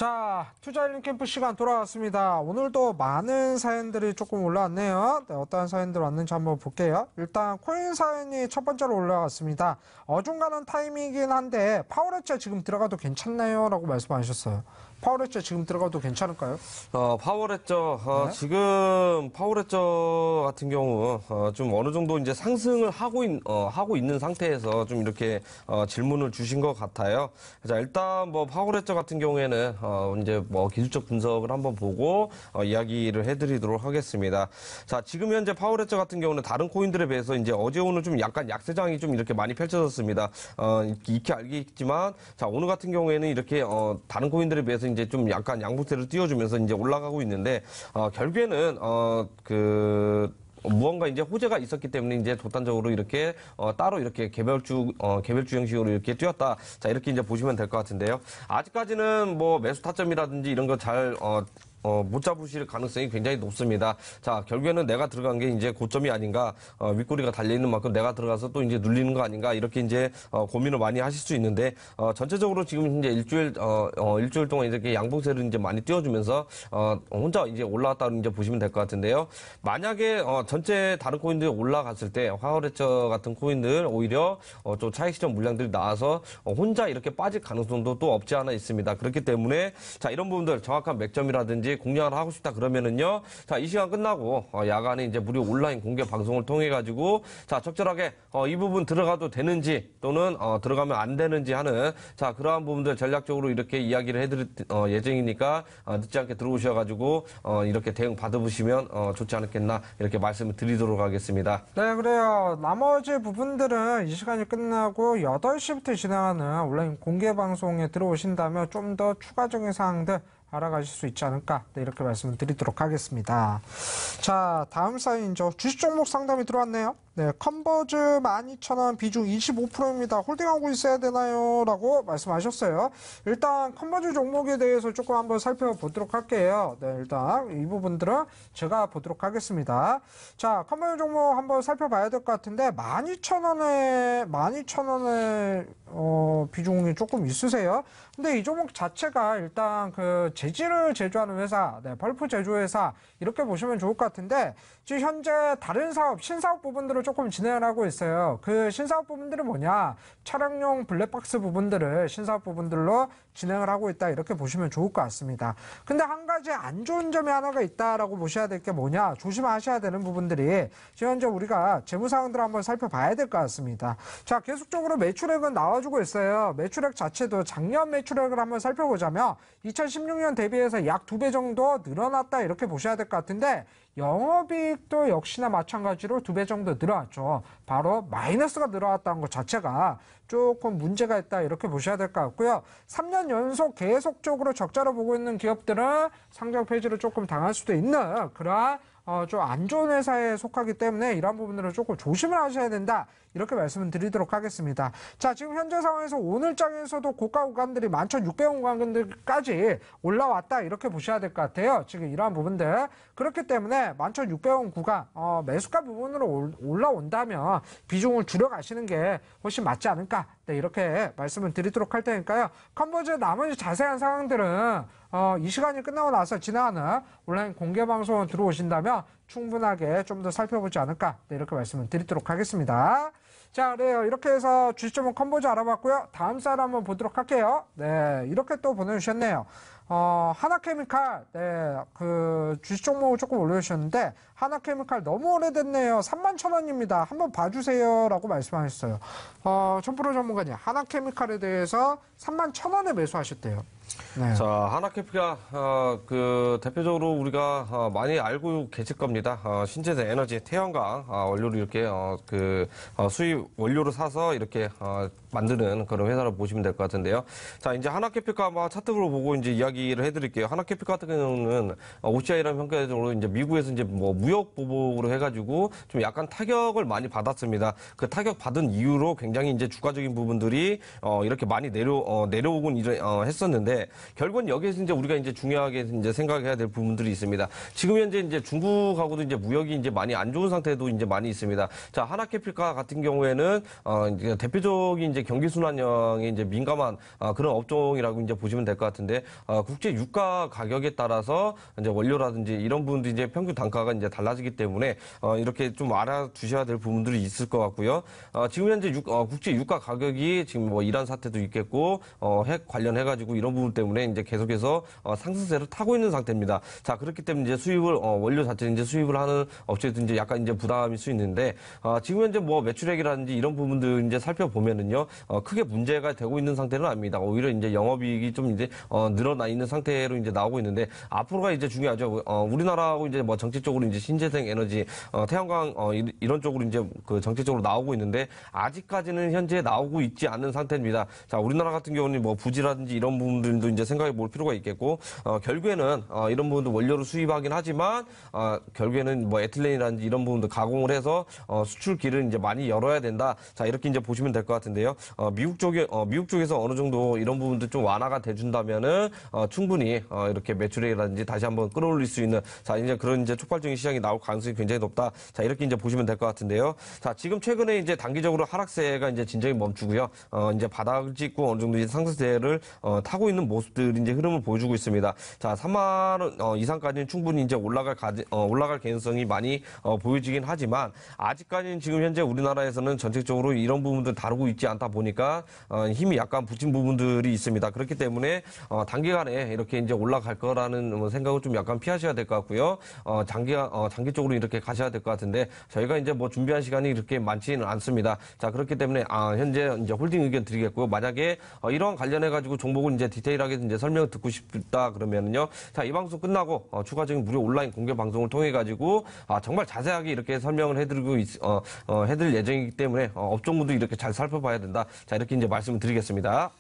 자, 투자 일림 캠프 시간 돌아왔습니다. 오늘도 많은 사연들이 조금 올라왔네요. 네, 어떠 사연들 왔는지 한번 볼게요. 일단 코인 사연이 첫 번째로 올라왔습니다. 어중간한 타이밍이긴 한데 파워레츠 지금 들어가도 괜찮나요? 라고 말씀하셨어요. 파워레저 지금 들어가도 괜찮을까요? 어, 파워레저 어, 네? 지금 파워레저 같은 경우 어, 좀 어느 정도 이제 상승을 하고 있, 어, 하고 있는 상태에서 좀 이렇게 어, 질문을 주신 것 같아요. 자 일단 뭐 파워레저 같은 경우에는 어, 이제 뭐 기술적 분석을 한번 보고 어, 이야기를 해드리도록 하겠습니다. 자 지금 현재 파워레저 같은 경우는 다른 코인들에 비해서 이제 어제 오늘 좀 약간 약세장이 좀 이렇게 많이 펼쳐졌습니다. 어, 익히 알겠지만 자 오늘 같은 경우에는 이렇게 어, 다른 코인들에 비해서 이제 좀 약간 양보세를 띄워주면서 이제 올라가고 있는데 어, 결국에는 어 그 무언가 이제 호재가 있었기 때문에 이제 독단적으로 이렇게 어, 따로 이렇게 개별주 어, 개별주 형식으로 이렇게 뛰었다. 자 이렇게 이제 보시면 될 것 같은데요. 아직까지는 뭐 매수 타점이라든지 이런 거 잘 어, 어, 못 잡으실 가능성이 굉장히 높습니다. 자, 결국에는 내가 들어간 게 이제 고점이 아닌가, 어, 윗꼬리가 달려있는 만큼 내가 들어가서 또 이제 눌리는 거 아닌가, 이렇게 이제, 어, 고민을 많이 하실 수 있는데, 어, 전체적으로 지금 이제 일주일, 어, 어 일주일 동안 이렇게 양봉세를 이제 많이 띄워주면서, 어, 혼자 이제 올라왔다고 이제 보시면 될 것 같은데요. 만약에, 어, 전체 다른 코인들이 올라갔을 때, 화월레처 같은 코인들 오히려, 어, 좀 차익 시점 물량들이 나와서, 어, 혼자 이렇게 빠질 가능성도 또 없지 않아 있습니다. 그렇기 때문에, 자, 이런 부분들 정확한 맥점이라든지, 얼마지 공략을 하고 싶다 그러면은요. 자, 이 시간 끝나고 어, 야간에 이제 무료 온라인 공개 방송을 통해 가지고 자, 적절하게 어, 이 부분 들어가도 되는지 또는 어, 들어가면 안 되는지 하는 자, 그러한 부분들 전략적으로 이렇게 이야기를 해 드릴 예정이니까 늦지 않게 들어오셔 가지고 이렇게 대응 받아보시면 좋지 않겠나 이렇게 말씀을 드리도록 하겠습니다. 네, 그래요. 나머지 부분들은 이 시간이 끝나고 8시부터 진행하는 온라인 공개 방송에 들어오신다면 좀 더 추가적인 사항들 알아가실 수 있지 않을까 네, 이렇게 말씀을 드리도록 하겠습니다. 자 다음 사연이죠. 주식 종목 상담이 들어왔네요. 네, 컨버즈 12,000원 비중 25%입니다. 홀딩하고 있어야 되나요? 라고 말씀하셨어요. 일단 컨버즈 종목에 대해서 조금 한번 살펴보도록 할게요. 네, 일단 이 부분들은 제가 보도록 하겠습니다. 자, 컨버즈 종목 한번 살펴봐야 될 것 같은데 12,000원에 12,000원에 어, 비중이 조금 있으세요. 근데 이 종목 자체가 일단 그 재질을 제조하는 회사, 네, 펄프 제조회사 이렇게 보시면 좋을 것 같은데 지금 현재 다른 사업, 신사업 부분들을 조금 진행하고 있어요. 그 신사업 부분들이 뭐냐? 차량용 블랙박스 부분들을 신사업 부분들로 진행을 하고 있다. 이렇게 보시면 좋을 것 같습니다. 근데 한 가지 안 좋은 점이 하나가 있다라고 보셔야 될 게 뭐냐? 조심하셔야 되는 부분들이 지금 현재 우리가 재무사항들을 한번 살펴봐야 될 것 같습니다. 자, 계속적으로 매출액은 나와주고 있어요. 매출액 자체도 작년 매출액을 한번 살펴보자면 2016년 대비해서 약 두 배 정도 늘어났다. 이렇게 보셔야 될 것 같은데 영업이익도 역시나 마찬가지로 두 배 정도 늘어났죠. 바로 마이너스가 늘어났다는 것 자체가 조금 문제가 있다 이렇게 보셔야 될 것 같고요. 3년 연속 계속적으로 적자를 보고 있는 기업들은 상장 폐지를 조금 당할 수도 있는 그러한 어, 좀안 좋은 회사에 속하기 때문에 이런 부분들을 조금 조심을 하셔야 된다. 이렇게 말씀을 드리도록 하겠습니다. 자, 지금 현재 상황에서 오늘장에서도 고가 구간들이 11,600원 구간들까지 올라왔다 이렇게 보셔야 될 것 같아요. 지금 이러한 부분들. 그렇기 때문에 11,600원 구간 어, 매수가 부분으로 올라온다면 비중을 줄여가시는 게 훨씬 맞지 않을까 네, 이렇게 말씀을 드리도록 할 테니까요. 컨버즈 나머지 자세한 상황들은 어, 이 시간이 끝나고 나서 지나가는 온라인 공개 방송 들어오신다면 충분하게 좀 더 살펴보지 않을까 네, 이렇게 말씀을 드리도록 하겠습니다. 자, 그래요. 이렇게 해서 주식점은 컨버즈 알아봤고요. 다음 사람 한번 보도록 할게요. 네, 이렇게 또 보내주셨네요. 어, 하나케미칼, 네, 그, 주식 종목 을 조금 올려주셨는데, 하나케미칼 너무 오래됐네요. 3만 천 원입니다. 한번 봐주세요. 라고 말씀하셨어요. 어, 천프로 전문가님, 하나케미칼에 대해서 3만 천 원에 매수하셨대요. 네. 자, 하나케피가, 어, 그, 대표적으로 우리가, 어, 많이 알고 계실 겁니다. 어, 신재생 에너지 태양광, 어, 원료를 이렇게, 어, 그, 어, 수입 원료를 사서 이렇게, 어, 만드는 그런 회사를 보시면 될 것 같은데요. 자, 이제 하나캐피카 아마 차트로 보고 이제 이야기를 해드릴게요. 하나캐피카 같은 경우는 OCI라는 평가적으로 이제 미국에서 이제 뭐 무역 보복으로 해가지고 좀 약간 타격을 많이 받았습니다. 그 타격 받은 이유로 굉장히 이제 주가적인 부분들이 어, 이렇게 많이 내려 어, 내려오곤 이래, 어, 했었는데 결국은 여기에서 이제 우리가 이제 중요하게 이제 생각해야 될 부분들이 있습니다. 지금 현재 이제 중국하고도 이제 무역이 이제 많이 안 좋은 상태도 이제 많이 있습니다. 자, 하나캐피카 같은 경우에는 어, 이제 대표적인 이제 이제 경기 순환형에 이제 민감한 아, 그런 업종이라고 이제 보시면 될 것 같은데 아, 국제 유가 가격에 따라서 이제 원료라든지 이런 부분도 이제 평균 단가가 이제 달라지기 때문에 어, 이렇게 좀 알아두셔야 될 부분들이 있을 것 같고요. 어, 지금 현재 유, 어, 국제 유가 가격이 지금 뭐 이란 사태도 있겠고 어, 핵 관련해가지고 이런 부분 때문에 이제 계속해서 어, 상승세를 타고 있는 상태입니다. 자 그렇기 때문에 이제 수입을 어, 원료 자체 이제 수입을 하는 업체도 이제 약간 이제 부담일 수 있는데 어, 지금 현재 뭐 매출액이라든지 이런 부분들 이제 살펴보면은요 어, 크게 문제가 되고 있는 상태는 아닙니다. 오히려 이제 영업이익이 좀 이제 어, 늘어나 있는 상태로 이제 나오고 있는데 앞으로가 이제 중요하죠. 어, 우리나라하고 이제 뭐 정책적으로 이제 신재생 에너지, 어, 태양광 어, 이런 쪽으로 이제 그 정책적으로 나오고 있는데 아직까지는 현재 나오고 있지 않은 상태입니다. 자, 우리나라 같은 경우는 뭐 부지라든지 이런 부분들도 이제 생각해 볼 필요가 있겠고 어, 결국에는 어, 이런 부분도 원료를 수입하긴 하지만 어, 결국에는 뭐 에틸렌이라든지 이런 부분도 가공을 해서 어, 수출길을 이제 많이 열어야 된다. 자, 이렇게 이제 보시면 될 것 같은데요. 어, 미국 쪽에 어, 미국 쪽에서 어느 정도 이런 부분도 좀 완화가 돼준다면은 어, 충분히 어, 이렇게 매출액이라든지 다시 한번 끌어올릴 수 있는 자 이제 그런 이제 촉발적인 시장이 나올 가능성이 굉장히 높다. 자 이렇게 이제 보시면 될 것 같은데요. 자 지금 최근에 이제 단기적으로 하락세가 이제 진정이 멈추고요. 어, 이제 바닥을 찍고 어느 정도 이제 상승세를 어, 타고 있는 모습들이 제 흐름을 보여주고 있습니다. 자 3만 원 어, 이상까지는 충분히 이제 올라갈 가지, 어, 올라갈 개연성이 많이 어, 보여지긴 하지만 아직까지는 지금 현재 우리나라에서는 전체적으로 이런 부분들 다루고 있지 않다. 보니까 어, 힘이 약간 붙인 부분들이 있습니다. 그렇기 때문에 어, 단기간에 이렇게 이제 올라갈 거라는 뭐 생각을 좀 약간 피하셔야 될 것 같고요. 어, 장기 어, 장기 쪽으로 이렇게 가셔야 될 것 같은데 저희가 이제 뭐 준비한 시간이 이렇게 많지는 않습니다. 자 그렇기 때문에 아, 현재 이제 홀딩 의견 드리겠고요. 만약에 어, 이런 관련해 가지고 종목을 이제 디테일하게 이제 설명 듣고 싶다 그러면은요. 자 이 방송 끝나고 어, 추가적인 무료 온라인 공개 방송을 통해 가지고 아, 정말 자세하게 이렇게 설명을 해드리고 있, 어, 어, 해드릴 예정이기 때문에 어, 업종분도 이렇게 잘 살펴봐야 된다. 필요하다. 자, 이렇게 이제 말씀을 드리겠습니다.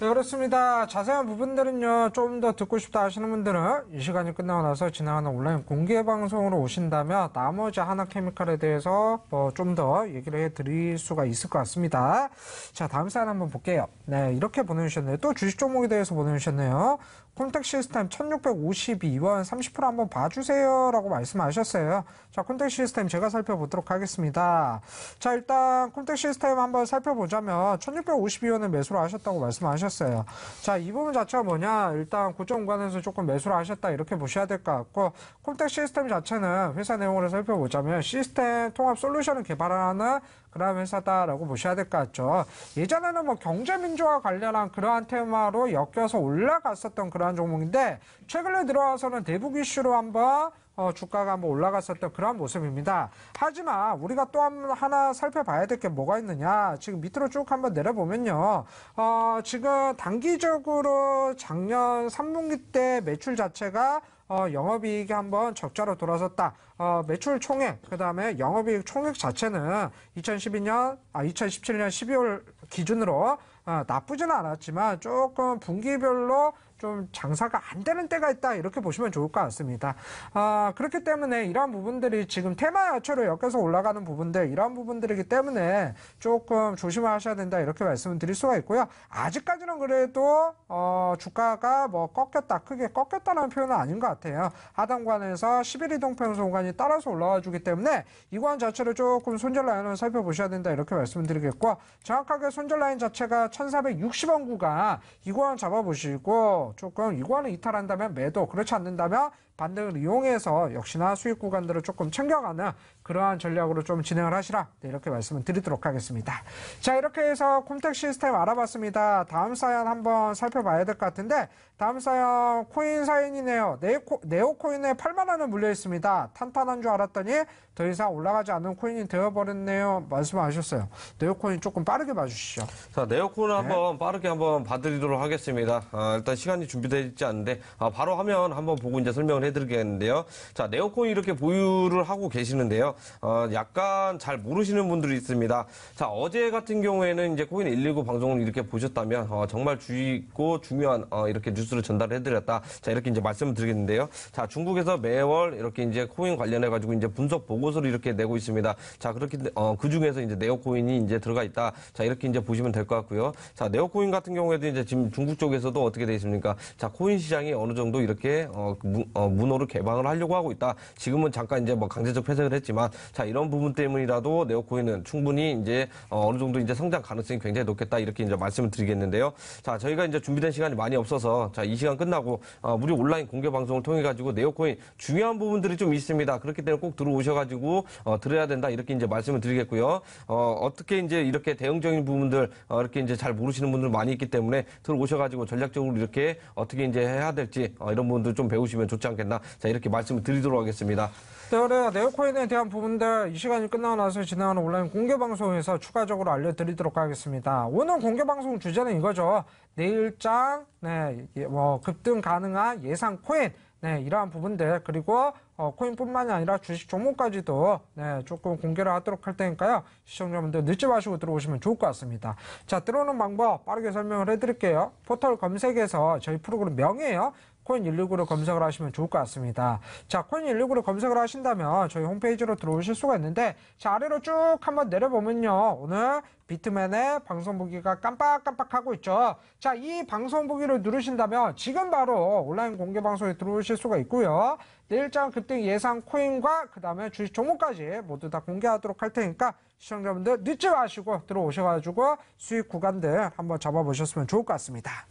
네, 그렇습니다. 자세한 부분들은요, 조더 듣고 싶다 하시는 분들은 이 시간이 끝나고 나서 진행하는 온라인 공개 방송으로 오신다면 나머지 하나케미칼에 대해서 뭐좀더 얘기를 해드릴 수가 있을 것 같습니다. 자, 다음 사연 한번 볼게요. 네, 이렇게 보내주셨네요. 또 주식 종목에 대해서 보내주셨네요. 콘택 시스템 1652원 30% 한번 봐주세요 라고 말씀하셨어요 자 콘택 시스템 제가 살펴보도록 하겠습니다 자 일단 콘택 시스템 한번 살펴보자면 1652원을 매수를 하셨다고 말씀하셨어요 자 이 부분 자체가 뭐냐 일단 고점간에서 조금 매수를 하셨다 이렇게 보셔야 될 것 같고 콘택 시스템 자체는 회사 내용으로 살펴보자면 시스템 통합 솔루션을 개발하는 그런 회사다라고 보셔야 될 것 같죠. 예전에는 뭐 경제민주화 관련한 그러한 테마로 엮여서 올라갔었던 그러한 종목인데 최근에 들어와서는 대북 이슈로 한번 어, 주가가 한번 올라갔었던 그런 모습입니다. 하지만 우리가 또 한, 하나 살펴봐야 될 게 뭐가 있느냐. 지금 밑으로 쭉 한번 내려보면요. 어, 지금 단기적으로 작년 3분기 때 매출 자체가 어, 영업이익이 한번 적자로 돌아섰다. 어, 매출 총액, 그 다음에 영업이익 총액 자체는 2012년, 아, 2017년 12월 기준으로 어, 나쁘지는 않았지만 조금 분기별로 좀 장사가 안 되는 때가 있다 이렇게 보시면 좋을 것 같습니다. 아, 그렇기 때문에 이러한 부분들이 지금 테마 야채로 엮여서 올라가는 부분들 이러한 부분들이기 때문에 조금 조심하셔야 된다 이렇게 말씀을 드릴 수가 있고요. 아직까지는 그래도 어, 주가가 뭐 꺾였다 크게 꺾였다는 표현은 아닌 것 같아요. 하단관에서 11이동 평소간이 따라서 올라와 주기 때문에 이관 자체를 조금 손절 라인을 살펴보셔야 된다 이렇게 말씀드리겠고 을 정확하게 손절 라인 자체가 1460원 구간 이관 잡아보시고 조금 이관을 이탈한다면 매도, 그렇지 않는다면 반등을 이용해서 역시나 수익 구간들을 조금 챙겨가는 그러한 전략으로 좀 진행을 하시라 네, 이렇게 말씀을 드리도록 하겠습니다. 자 이렇게 해서 콤텍 시스템 알아봤습니다. 다음 사연 한번 살펴봐야 될 것 같은데 다음 사연 코인 사연이네요. 네오코, 네오코인에 8만 원을 물려 있습니다. 탄탄한 줄 알았더니 더 이상 올라가지 않는 코인이 되어버렸네요. 말씀하셨어요. 네오코인 조금 빠르게 봐주시죠. 자 네오코인 네. 한번 빠르게 한번 봐드리도록 하겠습니다. 아, 일단 시간이 준비되어 있지 않은데 아, 바로 하면 한번 보고 이제 설명을 설명을 해드리겠는데요. 자, 네오콘 이렇게 보유를 하고 계시는데요. 어, 약간 잘 모르시는 분들이 있습니다. 자, 어제 같은 경우에는 이제 코인 119 방송을 이렇게 보셨다면 어, 정말 주의 있고 중요한 어, 이렇게 뉴스를 전달해드렸다. 자, 이렇게 이제 말씀을 드리겠는데요. 자, 중국에서 매월 이렇게 이제 코인 관련해 가지고 이제 분석 보고서를 이렇게 내고 있습니다. 자, 그렇게 어, 그 중에서 이제 네오코인이 이제 들어가 있다. 자, 이렇게 이제 보시면 될 것 같고요. 자, 네오코인 같은 경우에도 이제 지금 중국 쪽에서도 어떻게 되어 있습니까? 자, 코인 시장이 어느 정도 이렇게 어, 어, 문호를 개방을 하려고 하고 있다. 지금은 잠깐 이제 뭐 강제적 폐쇄를 했지만 자 이런 부분 때문이라도 네오코인은 충분히 이제 어, 어느 정도 이제 성장 가능성이 굉장히 높겠다 이렇게 이제 말씀을 드리겠는데요. 자 저희가 이제 준비된 시간이 많이 없어서 자 이 시간 끝나고 어, 무료 온라인 공개 방송을 통해 가지고 네오코인 중요한 부분들이 좀 있습니다. 그렇기 때문에 꼭 들어오셔가지고 어, 들어야 된다 이렇게 이제 말씀을 드리겠고요. 어, 떻게 이제 이렇게 대응적인 부분들 이렇게 이제 잘 모르시는 분들 많이 있기 때문에 들어오셔가지고 전략적으로 이렇게 어떻게 이제 해야 될지 이런 부분들 좀 배우시면 좋지 않겠까 않겠나. 자, 이렇게 말씀을 드리도록 하겠습니다. 네, 그 네오코인에 대한 부분들 이 시간이 끝나고 나서 진행하는 온라인 공개 방송에서 추가적으로 알려드리도록 하겠습니다. 오늘 공개 방송 주제는 이거죠. 내일장, 네, 예, 뭐 급등 가능한 예상 코인, 네, 이러한 부분들 그리고 어, 코인뿐만이 아니라 주식 종목까지도 네, 조금 공개를 하도록 할 테니까요. 시청자분들 늦지 마시고 들어오시면 좋을 것 같습니다. 자, 들어오는 방법 빠르게 설명을 해드릴게요. 포털 검색에서 저희 프로그램 명예예요. 코인1 6 9로 검색을 하시면 좋을 것 같습니다. 자, 코인1 6 9로 검색을 하신다면 저희 홈페이지로 들어오실 수가 있는데 자, 아래로 쭉 한번 내려보면요. 오늘 비트맨의 방송보기가 깜빡깜빡하고 있죠. 자, 이 방송보기를 누르신다면 지금 바로 온라인 공개 방송에 들어오실 수가 있고요. 내일장 급등 예상 코인과 그 다음에 주식 종목까지 모두 다 공개하도록 할 테니까 시청자분들 늦지 마시고 들어오셔가지고 수익 구간들 한번 잡아보셨으면 좋을 것 같습니다.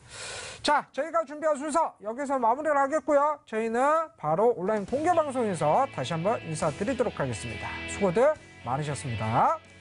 자, 저희가 준비한 순서 여기서 마무리를 하겠고요. 저희는 바로 온라인 공개 방송에서 다시 한번 인사드리도록 하겠습니다. 수고들 많으셨습니다.